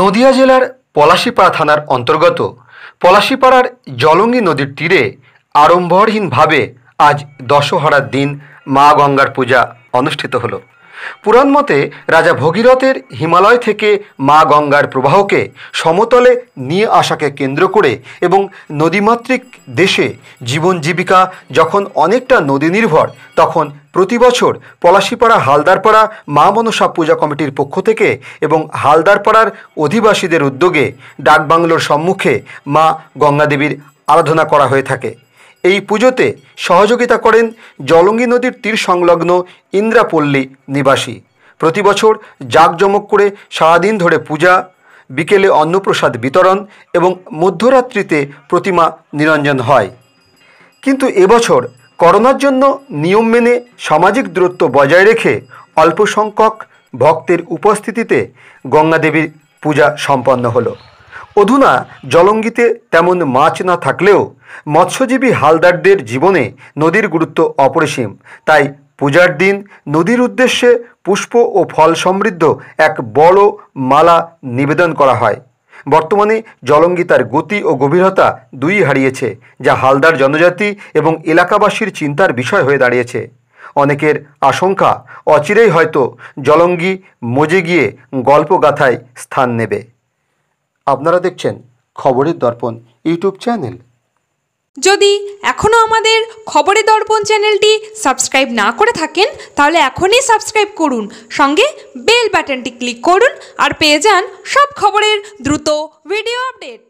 নদিয়া জেলার পলাশিপাড়া থানার অন্তর্গত পলাশিপাড়ার জলঙ্গি নদীর তীরে আড়ম্বরহীনভাবে আজ দশহরার দিন মা গঙ্গার পূজা অনুষ্ঠিত হলো পুরাণ মতে রাজা ভগীরথের হিমালয় থেকে মা গঙ্গার প্রবাহকে সমতলে নিয়ে আসাকে কেন্দ্র করে এবং নদীমাতৃক দেশে জীবন জীবিকা যখন অনেকটা নদী নির্ভর তখন প্রতি বছর পলাশিপাড়া হালদারপাড়া মা মনসা পূজা কমিটির পক্ষ থেকে এবং হালদারপাড়ার অধিবাসীদের উদ্যোগে ডাকবাংলোর সম্মুখে মা গঙ্গাদেবীর আরাধনা করা হয়ে থাকে এই পুজোতে সহযোগিতা করেন জলঙ্গি নদীর তীর সংলগ্ন ইন্দ্রাপল্লী নিবাসী প্রতি বছর জাঁকজমক করে সারাদিন ধরে পূজা বিকেলে অন্নপ্রসাদ বিতরণ এবং মধ্যরাত্রিতে প্রতিমা নিরঞ্জন হয় কিন্তু এবছর করোনার জন্য নিয়ম মেনে সামাজিক দূরত্ব বজায় রেখে অল্প সংখ্যক ভক্তের উপস্থিতিতে গঙ্গাদেবীর পূজা সম্পন্ন হলো অধুনা জলঙ্গিতে তেমন মাছ না থাকলেও মৎস্যজীবী হালদারদের জীবনে নদীর গুরুত্ব অপরিসীম তাই পূজার দিন নদীর উদ্দেশ্যে পুষ্প ও ফল সমৃদ্ধ এক বড় মালা নিবেদন করা হয় বর্তমানে জলঙ্গি তার গতি ও গভীরতা দুই হারিয়েছে যা হালদার জনজাতি এবং এলাকাবাসীর চিন্তার বিষয় হয়ে দাঁড়িয়েছে অনেকের আশঙ্কা অচিরেই হয়তো জলঙ্গি মজে গিয়ে গল্পগাথায় স্থান নেবে আপনারা দেখছেন খবরের দর্পণ ইউটিউব চ্যানেল যদি এখনও আমাদের খবরের দর্পণ চ্যানেলটি সাবস্ক্রাইব না করে থাকেন তাহলে এখনই সাবস্ক্রাইব করুন সঙ্গে বেল বাটনটি ক্লিক করুন আর পেয়ে যান সব খবরের দ্রুত ভিডিও আপডেট